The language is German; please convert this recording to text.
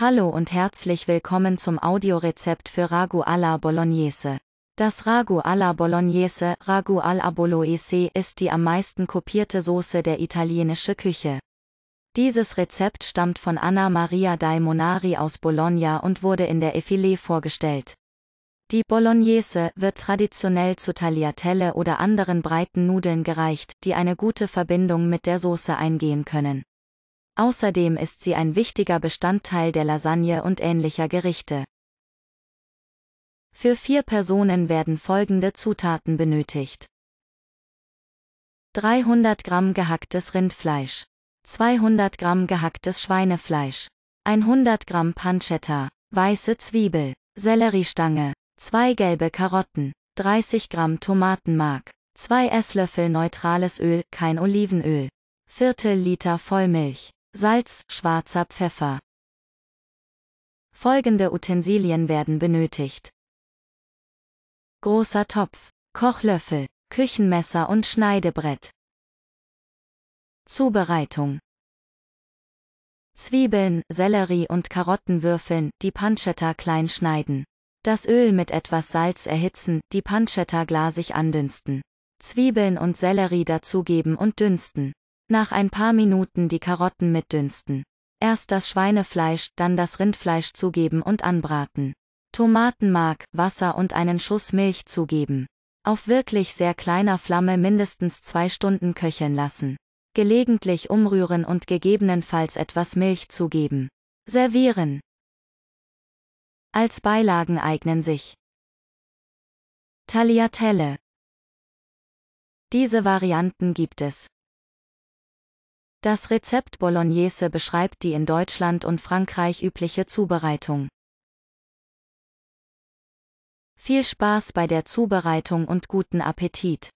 Hallo und herzlich willkommen zum Audiorezept für Ragu alla Bolognese. Das Ragu alla Bolognese, Ragu alla Bolognese ist die am meisten kopierte Soße der italienische Küche. Dieses Rezept stammt von Anna Maria dai Monari aus Bologna und wurde in der Effilée vorgestellt. Die Bolognese wird traditionell zu Tagliatelle oder anderen breiten Nudeln gereicht, die eine gute Verbindung mit der Soße eingehen können. Außerdem ist sie ein wichtiger Bestandteil der Lasagne und ähnlicher Gerichte. Für vier Personen werden folgende Zutaten benötigt. 300 Gramm gehacktes Rindfleisch, 200 Gramm gehacktes Schweinefleisch, 100 Gramm Pancetta, weiße Zwiebel, Selleriestange, zwei gelbe Karotten, 30 Gramm Tomatenmark, zwei Esslöffel neutrales Öl, kein Olivenöl, Viertel Liter Vollmilch, Salz, schwarzer Pfeffer. Folgende Utensilien werden benötigt. Großer Topf, Kochlöffel, Küchenmesser und Schneidebrett. Zubereitung. Zwiebeln, Sellerie und Karottenwürfeln, die Pancetta klein schneiden. Das Öl mit etwas Salz erhitzen, die Pancetta glasig andünsten. Zwiebeln und Sellerie dazugeben und dünsten. Nach ein paar Minuten die Karotten mitdünsten. Erst das Schweinefleisch, dann das Rindfleisch zugeben und anbraten. Tomatenmark, Wasser und einen Schuss Milch zugeben. Auf wirklich sehr kleiner Flamme mindestens zwei Stunden köcheln lassen. Gelegentlich umrühren und gegebenenfalls etwas Milch zugeben. Servieren. Als Beilagen eignen sich Tagliatelle. Diese Varianten gibt es. Das Rezept Bolognese beschreibt die in Deutschland und Frankreich übliche Zubereitung. Viel Spaß bei der Zubereitung und guten Appetit!